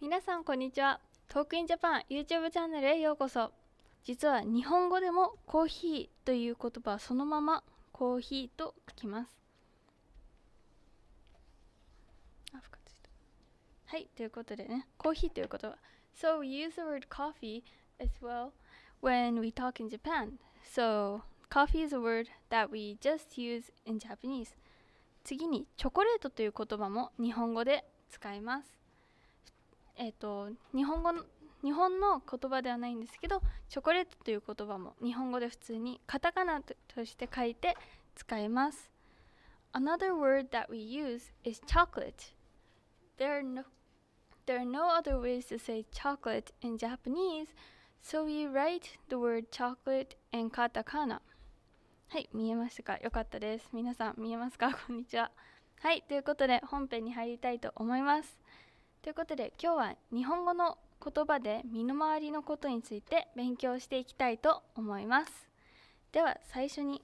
皆さんこんにちはトークインジャパン YouTube チャンネルへようこそ実は日本語でもコーヒーという言葉はそのままコーヒーと書きますはいということでねコーヒーという言葉 So we use the word coffee as well when we talk in Japan So coffee is a word that we just use in Japanese 次にチョコレートという言葉も日本語で使いますえっ、ー、と日本語の日本の言葉ではないんですけどチョコレートという言葉も日本語で普通にカタカナとして書いて使います Another word that we use is chocolate There are no, there are no other ways to say chocolate in Japanese so we write the word chocolate in katakana はい見えましたかよかったです皆さん見えますかこんにちははいということで本編に入りたいと思いますということで今日は日本語の言葉で身の回りのことについて勉強していきたいと思いますでは最初に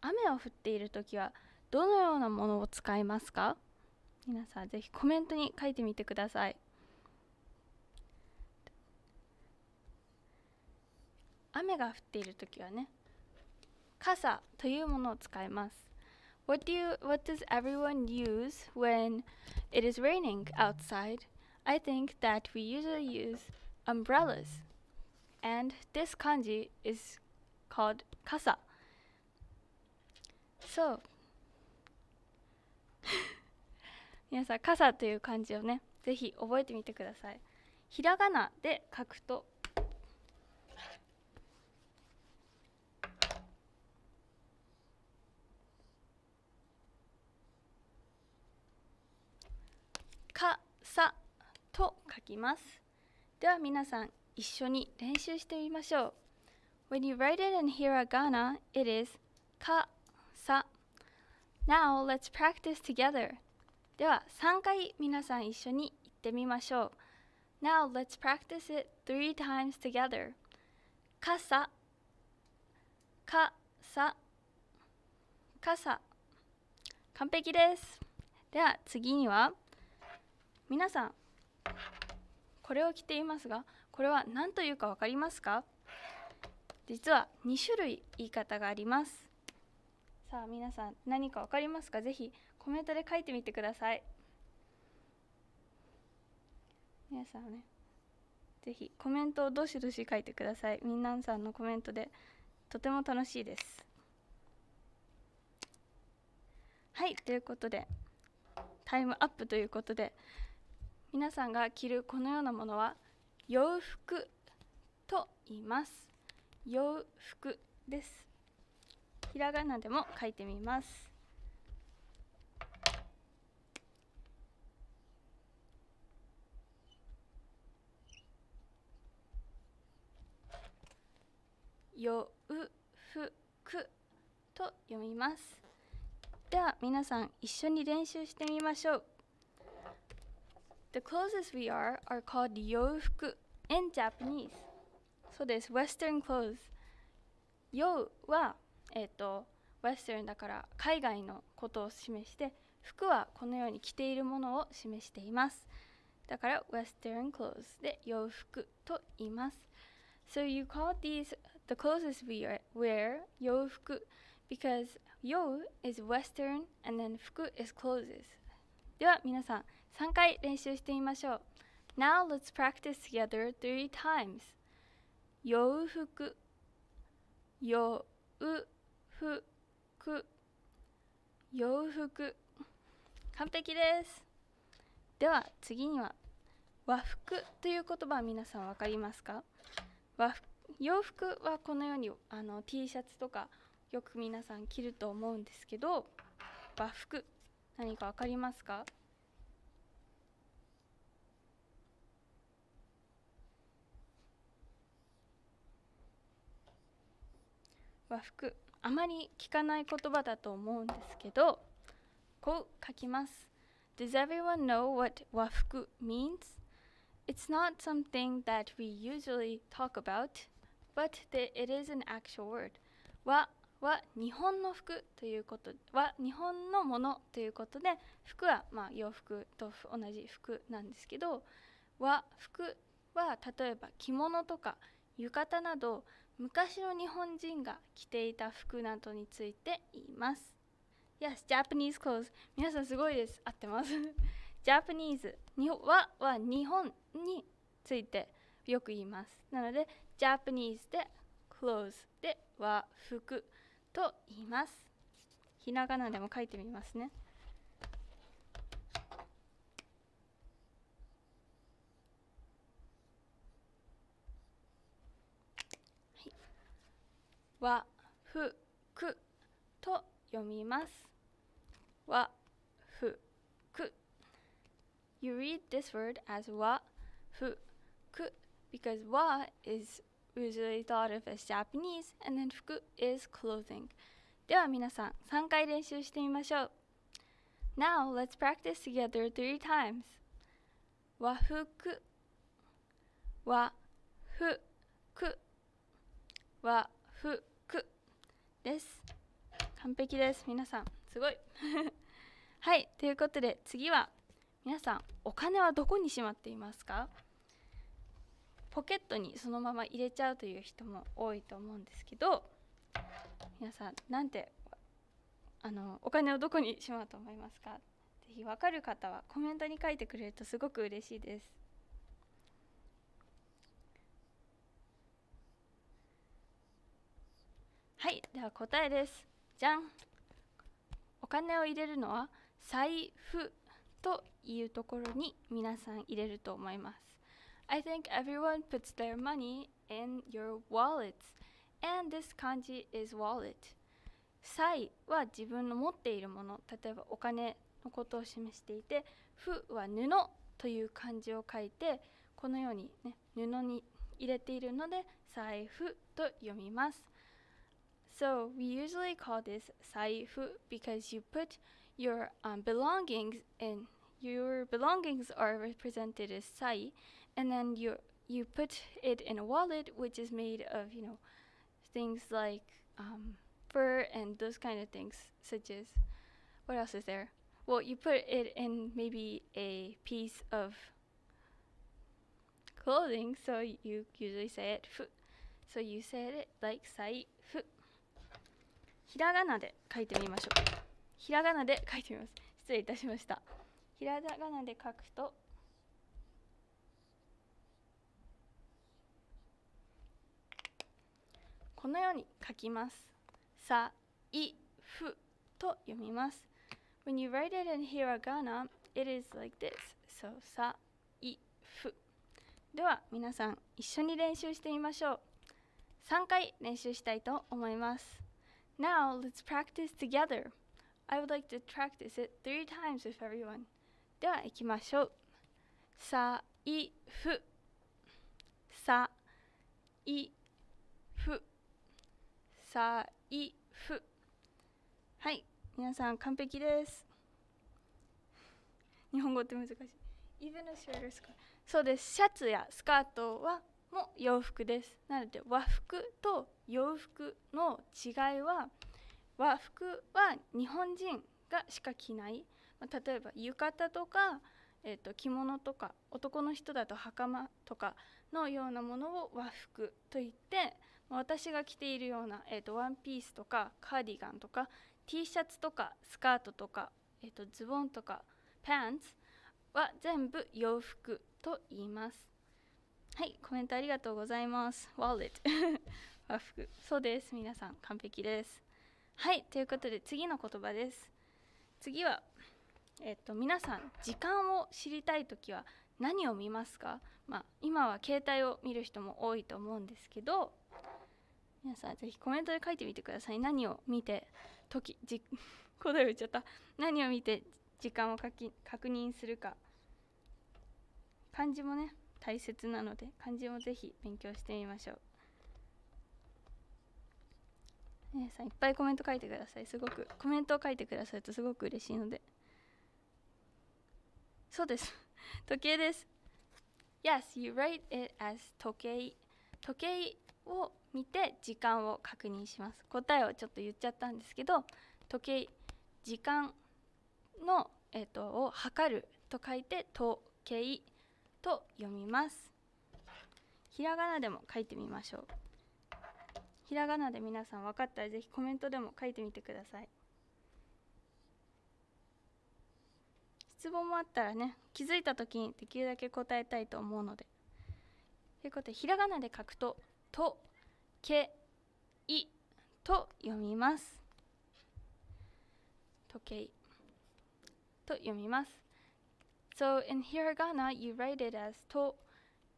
雨を降っている時はどのようなものを使いますか皆さんぜひコメントに書いてみてください雨が降っている時はね傘というものを使います What do you, what does everyone use when it is raining outside? I think that we usually use umbrellas. And this kanji is called kasa. So, 皆さん、傘という漢字をね、ぜひ覚えてみてください。ひらがなで書くとさと書きます。では皆さん一緒に練習してみましょう。When you write it i n hiragana, it is かさ。Now let's practice together. では3回皆さん一緒に言ってみましょう。Now let's practice it three times together. かさかさかさ完璧です。では次には皆さんこれを着ていますがこれは何というか分かりますか実は2種類言い方がありますさあ皆さん何か分かりますかぜひコメントで書いてみてください皆さんねぜひコメントをどしどし書いてくださいみんなさんのコメントでとても楽しいですはいということでタイムアップということで皆さんが着るこのようなものは洋服と言います洋服ですひらがなでも書いてみます洋服と読みますでは皆さん一緒に練習してみましょう The clothes we are are called y o u f 洋服 in Japanese. そうです、Western clothes. 洋は、えっ、ー、と、Western だから海外のことを示して、服はこのように着ているものを示しています。だから Western clothes で洋服と言います。So you call these the clothes we wear 洋服 because 洋 is Western and then 服 is clothes. では皆さん、3回練習してみましょう。Now let's practice together three times. 洋服洋服洋服完璧ですでは次には和服という言葉は皆さん分かりますか和服洋服はこのようにあの T シャツとかよく皆さん着ると思うんですけど和服何か分かりますか和服あまり聞かない言葉だと思うんですけどこう書きます Does everyone know what 和服 means? It's not something that we usually talk about, but it is an actual word. 和は日本の服ということは日本のものということで服はま洋服と同じ服なんですけど和服は例えば着物とか浴衣など昔の日本人が着ていた服などについて言います。Yes, Japanese clothes. 皆さんすごいです。合ってます。Japanese にはは日本についてよく言います。なので、Japanese で clothes では服と言います。ひながなでも書いてみますね。和くと読みます。和く。You read this word as w ふく because w is usually thought of as Japanese and then f u is clothing. では皆さん3回練習してみましょう。Now let's practice together three times. 和服和服和服です完璧です皆さんすごい はいということで次は皆さんお金はどこにしまっていますかポケットにそのまま入れちゃうという人も多いと思うんですけど皆さんなんてあのお金をどこにしまうと思いますか是非分かる方はコメントに書いてくれるとすごく嬉しいですでは答えですじゃんお金を入れるのは財布というところに皆さん入れると思います I think everyone puts their money in your wallets and this 漢字 is wallet 財は自分の持っているもの例えばお金のことを示していて「ふ」は布という漢字を書いてこのように、ね、布に入れているので財布と読みます So we usually call this saifu because you put your um, belongings in. Your belongings are represented as sai, and then you you put it in a wallet, which is made of you know things like um, fur and those kind of things, such as what else is there? Well, you put it in maybe a piece of clothing, so you usually say it fu. So you say it like sai fu. ひらがなで書いてみましょうひらがなで書いてみます失礼いたしましたひらがなで書くとこのように書きますさいふと読みます When you write it in hiragana it is like this so さいふでは皆さん一緒に練習してみましょう3回練習したいと思います Now let's practice together. I would like to practice it three times with everyone. では行きましょう。さいふさいふさいふはい、皆さん完璧です。日本語って難しい。Even a shirt or scarf. そうです。シャツやスカートはも洋服です。なので和服と洋服の違いは和服は日本人がしか着ない、まあ、例えば浴衣とか、えー、と着物とか男の人だと袴とかのようなものを和服といって、まあ、私が着ているような、えー、とワンピースとかカーディガンとか T シャツとかスカートとか、えー、とズボンとかパンツは全部洋服と言います。はい、コメントありがとうございます。w a レット。和服そうです皆さん完璧ですはいということで次の言葉です次はえっと皆さん時間を知りたい時は何を見ますかまあ、今は携帯を見る人も多いと思うんですけど皆さん是非コメントで書いてみてください何を見て時じ答え 言っちゃった何を見て時間を書き確認するか漢字もね大切なので漢字も是非勉強してみましょう皆さんいっぱいコメント書いてくださいすごくコメントを書いてくださるとすごく嬉しいのでそうです 時計です Yes, you write it as 時計時計を見て時間を確認します答えをちょっと言っちゃったんですけど時計時間の、えーと、を測ると書いて時計と読みますひらがなでも書いてみましょうひらがなで皆さん分かったらぜひコメントでも書いてみてください質問もあったらね気づいた時にできるだけ答えたいと思うのでということでひらがなで書くと「と」「け」「い」と読みます時計と読みます So in hiragana you write it as と、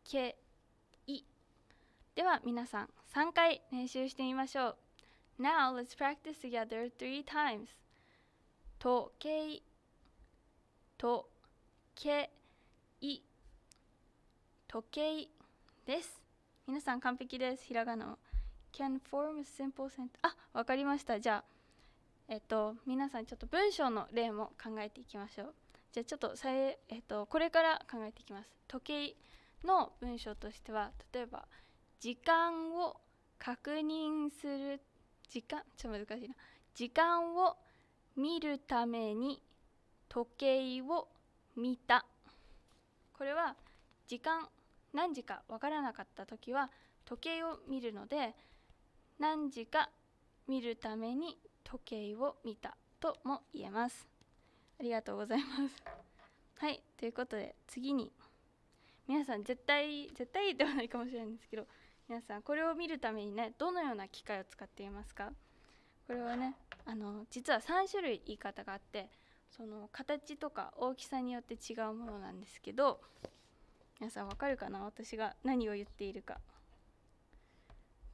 け、では皆さん3回練習してみましょう Now let's practice together three times 時計時計時計です皆さん完璧ですひらがな can form a simple sentence あわかりましたじゃあえっと皆さんちょっと文章の例も考えていきましょうじゃあちょっとさえ、えっと、これから考えていきます時計の文章としては例えば「時間を確認する時間ちょっと難しいな時間を見るために時計を見たこれは時間何時か分からなかった時は時計を見るので何時か見るために時計を見たとも言えますありがとうございます はいということで次に皆さん絶対絶対ではないかもしれないんですけど皆さんこれを見るためにねどのような機械を使っていますかこれはねあの実は3種類言い方があってその形とか大きさによって違うものなんですけど皆さんわかるかな私が何を言っているか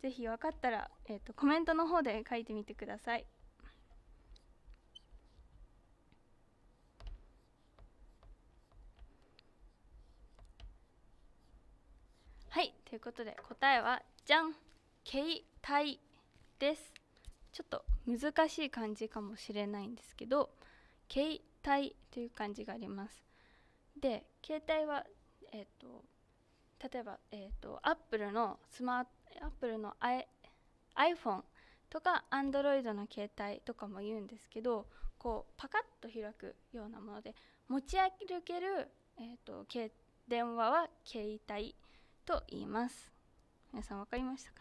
是非分かったら、えーと、とコメントの方で書いてみてください。ということで答えはじゃん携帯ですちょっと難しい漢字かもしれないんですけど携帯という漢字がありますで携帯はえっ、ー、と例えば、えーと、Apple のスマートアップルの I p h o n e とか Android の携帯とかも言うんですけどこうパカッと開くようなもので持ち歩ける、えーと電話は携帯と言います皆さん分かりましたか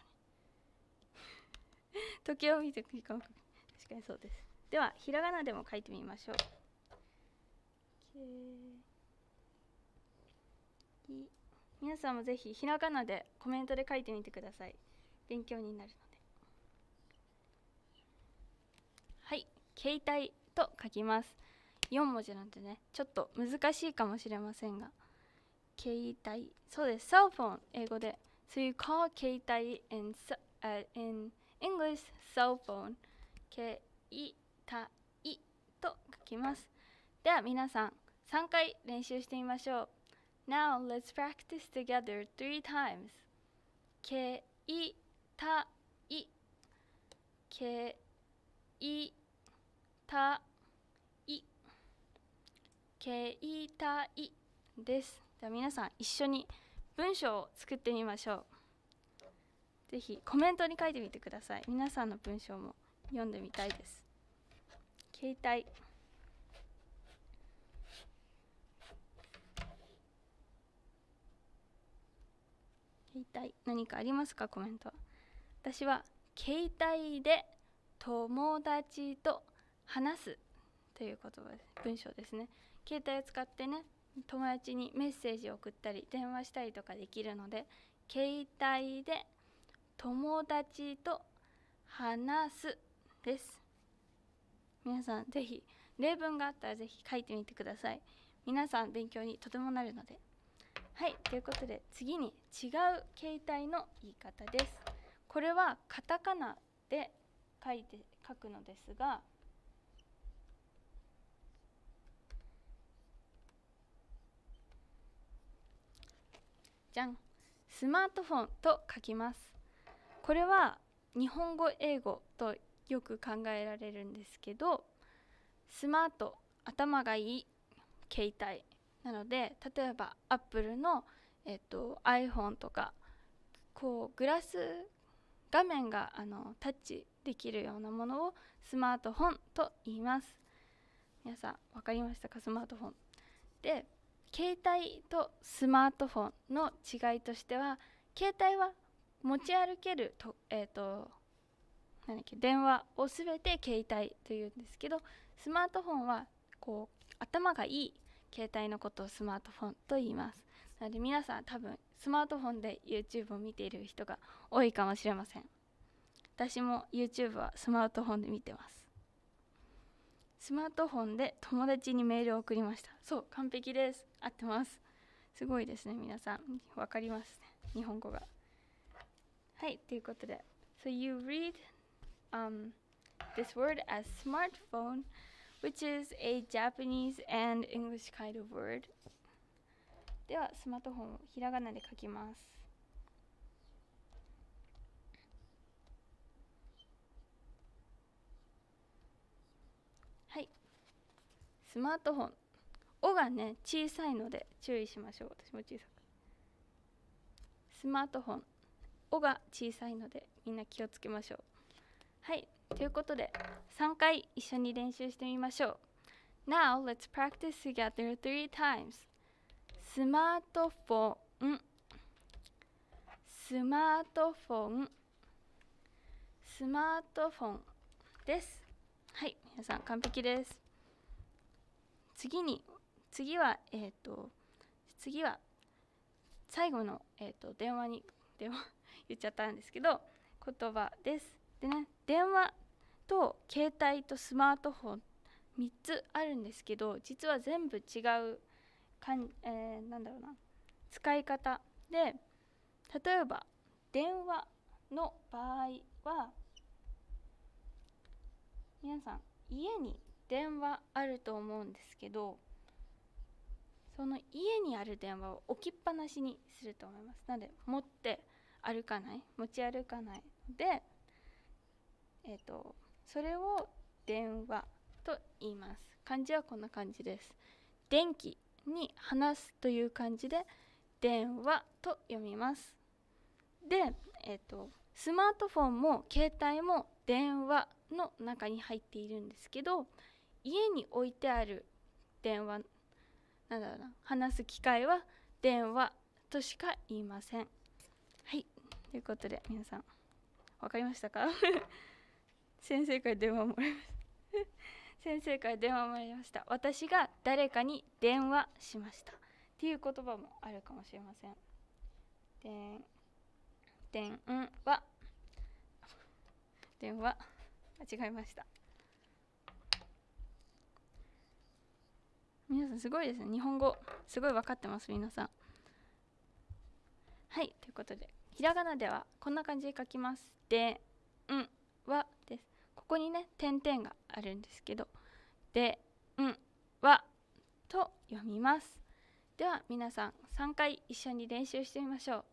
ね 時を見て確かにそうですではひらがなでも書いてみましょう皆さんもぜひひらがなでコメントで書いてみてください勉強になるのではい携帯と書きます4文字なんてねちょっと難しいかもしれませんが携帯そうです cell phone 英語で so you call 携帯 in,、uh, in English cell phone 携帯と書きますでは皆さん3回練習してみましょう Now let's practice together three times 携帯携帯携帯ですでは皆さん一緒に文章を作ってみましょうぜひコメントに書いてみてください皆さんの文章も読んでみたいです携帯携帯何かありますかコメント私は携帯で友達と話すという言葉です文章ですね携帯を使ってね友達にメッセージを送ったり電話したりとかできるので携帯で友達と話すです皆さん是非例文があったら是非書いてみてください皆さん勉強にとてもなるのではいということで次に違う携帯の言い方ですこれはカタカナで書いて書くのですがじゃんスマートフォンと書きますこれは日本語英語とよく考えられるんですけどスマート頭がいい携帯なので例えばアップルの、えっと、iPhone とかこうグラス画面があのタッチできるようなものをスマートフォンと言います皆さん分かりましたかスマートフォンで携帯とスマートフォンの違いとしては携帯は持ち歩けると,、えーと、何だっけ電話を全て携帯というんですけどスマートフォンはこう頭がいい携帯のことをスマートフォンと言いますなので皆さん多分スマートフォンで YouTube を見ている人が多いかもしれません私も YouTube はスマートフォンで見てますスマートフォンで友達にメールを送りましたそう完璧です合ってますすごいですね皆さん分かりますね日本語がはいということで So you read、um, this word as smartphone which is a Japanese and English kind of word ではスマートフォンをひらがなで書きますスマートフォン「お」がね小さいので注意しましょう私も小さくスマートフォン「お」が小さいのでみんな気をつけましょうはいということで3回一緒に練習してみましょう Now let's practice together three times スマートフォンスマートフォンスマートフォンですはい皆さん完璧です次に次はえっ、ー、と次は最後の、えーと、電話に電話 言っちゃったんですけど言葉です。でね電話と携帯とスマートフォン3つあるんですけど実は全部違うかん、えー、なんだろうな使い方で例えば電話の場合は皆さん家に電話あると思うんですけどその家にある電話を置きっぱなしにすると思いますなので持って歩かない持ち歩かないで、えーと、それを電話と言います漢字はこんな感じです電気に話すという漢字で電話と読みますで、えーとスマートフォンも携帯も電話の中に入っているんですけど家に置いてある電話なんだろうな話す機会は電話としか言いません。はいということで皆さん分かりましたか 先生から電話もらいました 先生から電話もらいました私が誰かに電話しましたっていう言葉もあるかもしれません電電話電話間違えました皆さんすごいですね日本語すごい分かってます皆さんはいということでひらがなではこんな感じで書きますでんはですここにね点々があるんですけどでんはと読みますでは皆さん3回一緒に練習してみましょう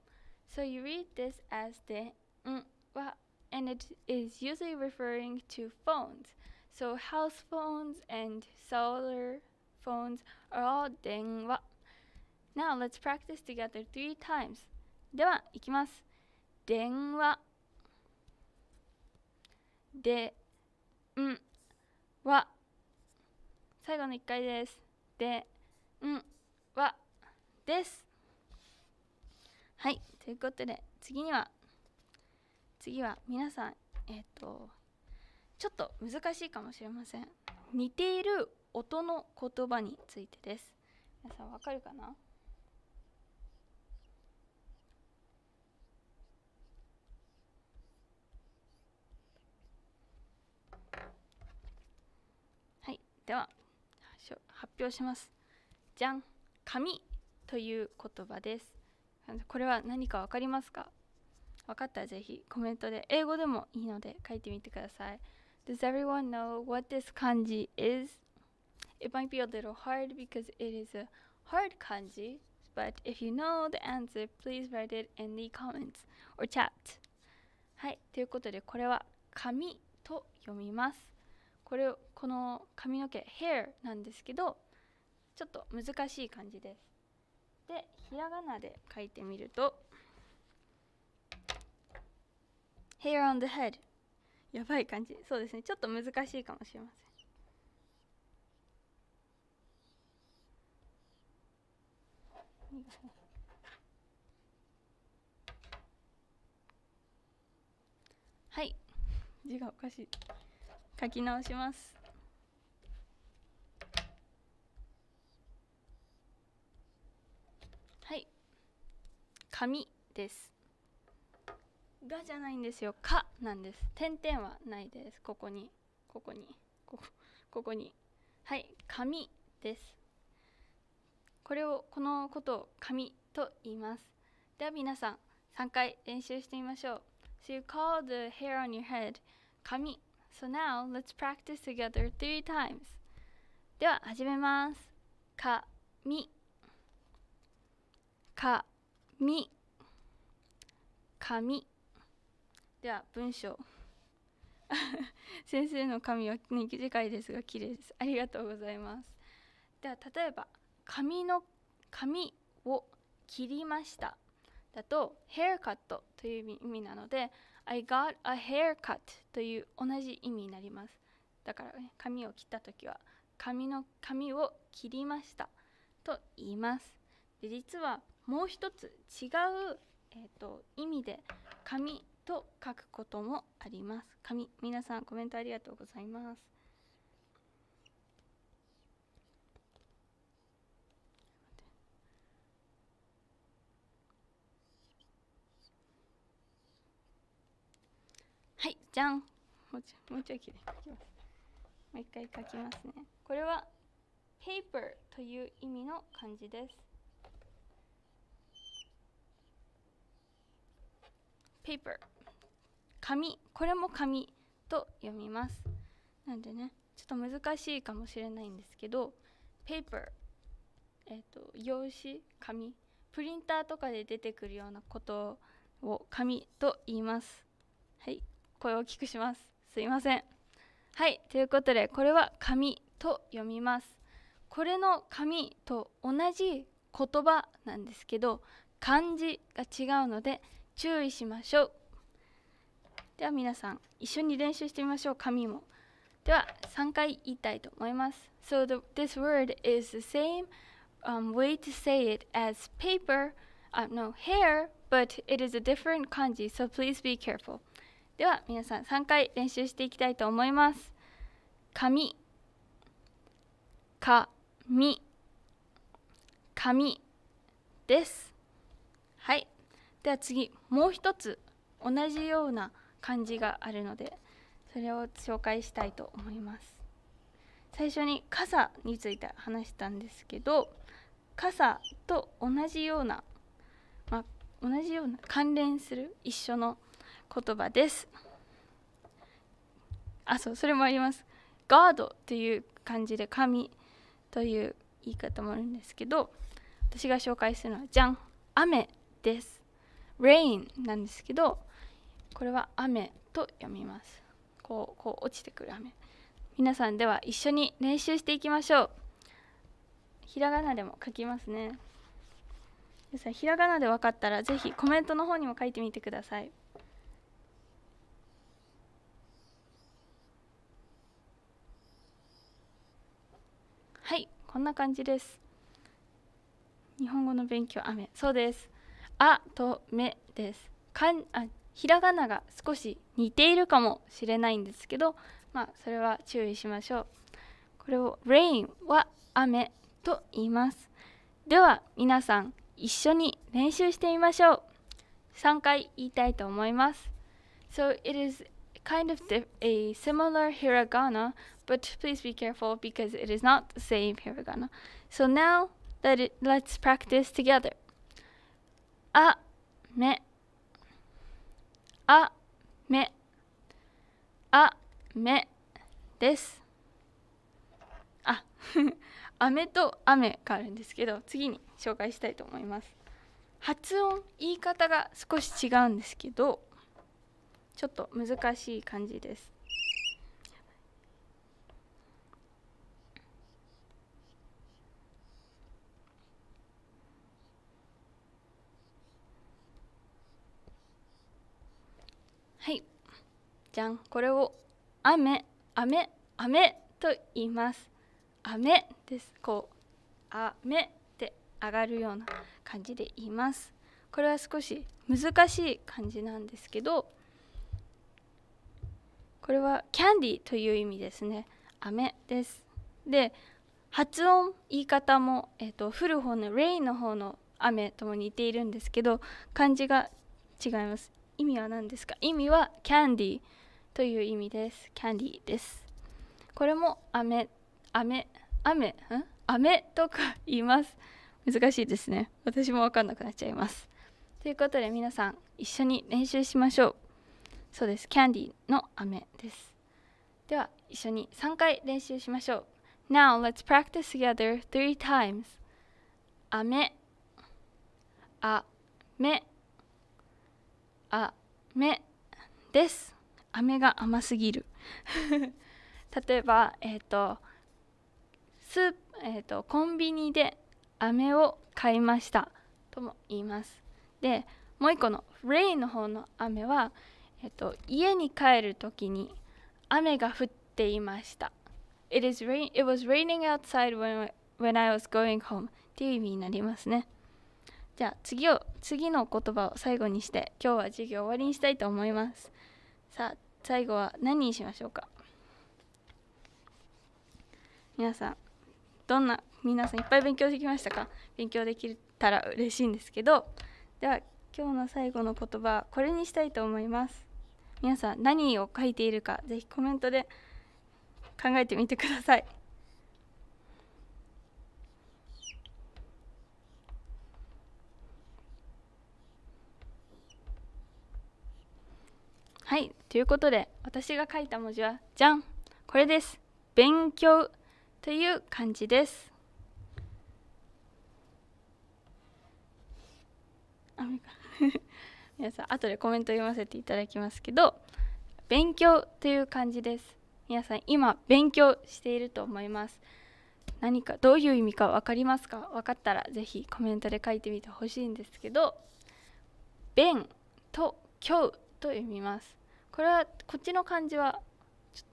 So you read this as でんは and it is usually referring to phones so house phones and s o l h o l a r phones, r all 電話。Now let's practice together three times. では、いきます。電話。で、ん、わ。最後の1回です。で、ん、わ。です。はい、ということで、次には、次は皆さん、えっ、ー、と、ちょっと難しいかもしれません。似ている音の言葉についてです皆さんわかるかなはいでは発表しますじゃん紙という言葉ですこれは何か分かりますか分かったらぜひコメントで英語でもいいので書いてみてください Does everyone know what this kanji is? It might be a little hard because it is a hard kanji, but if you know the answer, please write it in the comments or chat. はい、ということでこれは髪と読みます。これをこの髪の毛 hair なんですけど、ちょっと難しい感じです。で、ひらがなで書いてみると hair on the head やばい感じそうですねちょっと難しいかもしれませんはい字がおかしい書き直しますはい紙ですがじゃないんですよかなんです点々はないですここにここにここここにはい紙ですこれをこのことを紙と言いますでは皆さん3回練習してみましょう So you call the hair on your head 紙 So now let's practice together three times では始めますかみかみ紙では文章 先生の紙は、ね、短いですが綺麗ですありがとうございますでは例えば髪の髪を切りましただと haircut という意味なので I got a haircut という同じ意味になりますだから、ね、髪を切った時は髪の髪を切りましたと言いますで実はもう一つ違う、えーと、意味で髪と書くこともあります。紙皆さんコメントありがとうございます。じゃんもうちょもうちょいきれいきますもう一回書きますねこれは paper という意味の漢字です paper 紙これも紙と読みますなんでねちょっと難しいかもしれないんですけど paper えっ、ー、と用紙紙プリンターとかで出てくるようなことを紙と言いますはい声を大きくしますすいませんはいということでこれは紙と読みますこれの紙と同じ言葉なんですけど漢字が違うので注意しましょうでは皆さん一緒に練習してみましょう紙もでは3回言いたいと思います So the, this word is the same um, way to say it as paper uh, no hair but it is a different kanji so please be careful では皆さん3回練習していきたいと思います紙紙紙ですはいでは次もう一つ同じような漢字があるのでそれを紹介したいと思います最初に傘について話したんですけど傘と同じような、まあ、同じような関連する一緒の言葉です。あ、そう、それもあります。God という感じで神という言い方もあるんですけど、私が紹介するのはじゃん、雨です。rain なんですけど、これは雨と読みます。こう、こう落ちてくる雨。皆さんでは一緒に練習していきましょう。ひらがなでも書きますね。ひらがなで分かったら、ぜひコメントの方にも書いてみてください。こんな感じです日本語の勉強雨そうですあとめですかんあひらがなが少し似ているかもしれないんですけどまあそれは注意しましょうこれを rain は雨と言いますでは皆さん一緒に練習してみましょう3回言いたいと思います So it is kind of a similar hiragana, but please be careful because it is not the same hiragana. So now let it, let's practice together. A me A me A me です。あ、雨と雨があるんですけど、次に紹介したいと思います。発音、言い方が少し違うんですけど、ちょっと難しい感じです。はいじゃんこれを雨雨雨と言います雨ですこう雨って上がるような感じで言いますこれは少し難しい感じなんですけどこれはキャンディという意味ですね飴ですで発音言い方も、えーと、降る方のレインの方の雨とも似ているんですけど漢字が違います意味は何ですか意味はキャンディーという意味ですキャンディーですこれも雨雨雨ん雨とか言います難しいですね私も分かんなくなっちゃいますということで皆さん一緒に練習しましょうそうですキャンディの雨ですでは一緒に3回練習しましょう Now let's practice together three times 雨あめあめです飴が甘すぎる 例えばえっ、ー、とスープ、えーと、コンビニで飴を買いましたとも言いますでもう一個の「レイ」の方の飴はえっと、家に帰るときに雨が降っていました。It, is rain, it was raining outside when, when I was going home っていう意味になりますね。じゃあ次を次の言葉を最後にして今日は授業終わりにしたいと思います。さあ最後は何にしましょうか皆さんどんな皆さんいっぱい勉強できましたか勉強できたら嬉しいんですけどでは今日の最後の言葉これにしたいと思います。皆さん何を書いているかぜひコメントで考えてみてください。はい、ということで私が書いた文字はじゃんこれです。勉強という漢字です。雨皆さん後でコメント読ませていただきますけど勉強という感じです皆さん今勉強していると思います何かどういう意味か分かりますか分かったら是非コメントで書いてみてほしいんですけど「勉」と「今日」と読みますこれはこっちの漢字は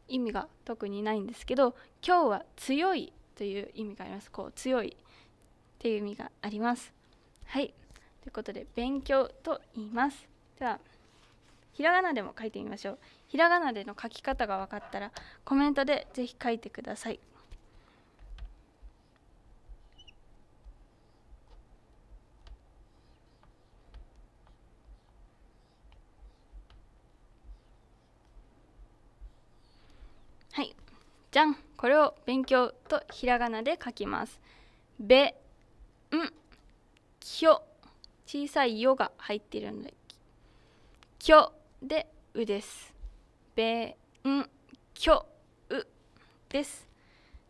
意味が特にないんですけど「今日は強い」という意味がありますこう強いっていう意味がありますはいということで勉強と言いますではひらがなでも書いてみましょうひらがなでの書き方が分かったらコメントでぜひ書いてくださいはいじゃんこれを勉強とひらがなで書きますべんきょ小さい「よ」が入ってるので「きょ」で「う」です「べん」「きょ」「う」です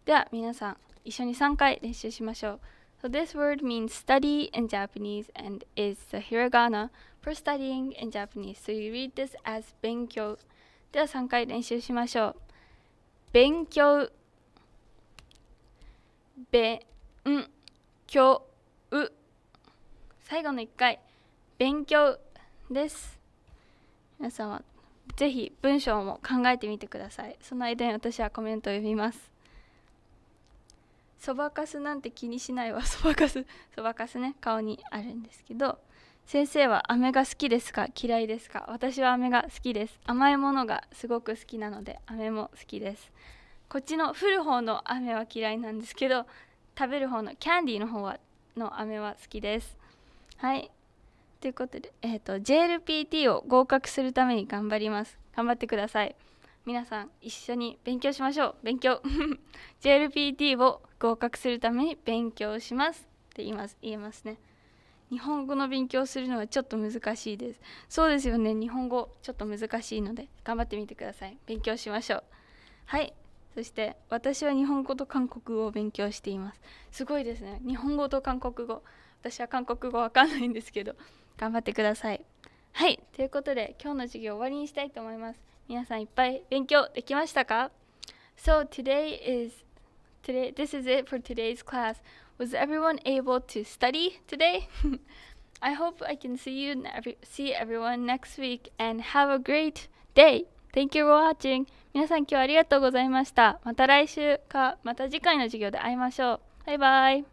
では皆さん一緒に3回練習しましょう So this word means study in Japanese and is the hiragana for studying in Japanese. So you read this as 勉強。では3回練習しましょう。勉強。勉強。う。最後の1回勉強です皆様ぜひ文章も考えてみてくださいその間に私はコメントを読みますそばかすなんて気にしないわ そばかすそばかすね顔にあるんですけど先生は飴が好きですか嫌いですか私は飴が好きです甘いものがすごく好きなので飴も好きですこっちの降る方の飴は嫌いなんですけど食べる方のキャンディーの方はの飴は好きですはいということで、えーと、と JLPT を合格するために頑張ります頑張ってください皆さん一緒に勉強しましょう勉強 JLPT を合格するために勉強しますって言います言えますね日本語の勉強するのはちょっと難しいですそうですよね日本語ちょっと難しいので頑張ってみてください勉強しましょうはいそして私は日本語と韓国語を勉強していますすごいですね日本語と韓国語私は韓国語わかんないんですけど頑張ってくださいはいということで今日の授業終わりにしたいと思います皆さんいっぱい勉強できましたか So today is today this is it for today's class Was everyone able to study today? I hope I can see you every, see everyone next week and have a great day. Thank you for watching. 皆さん今日ありがとうございました。また来週かまた次回の授業で会いましょう。バイバイ。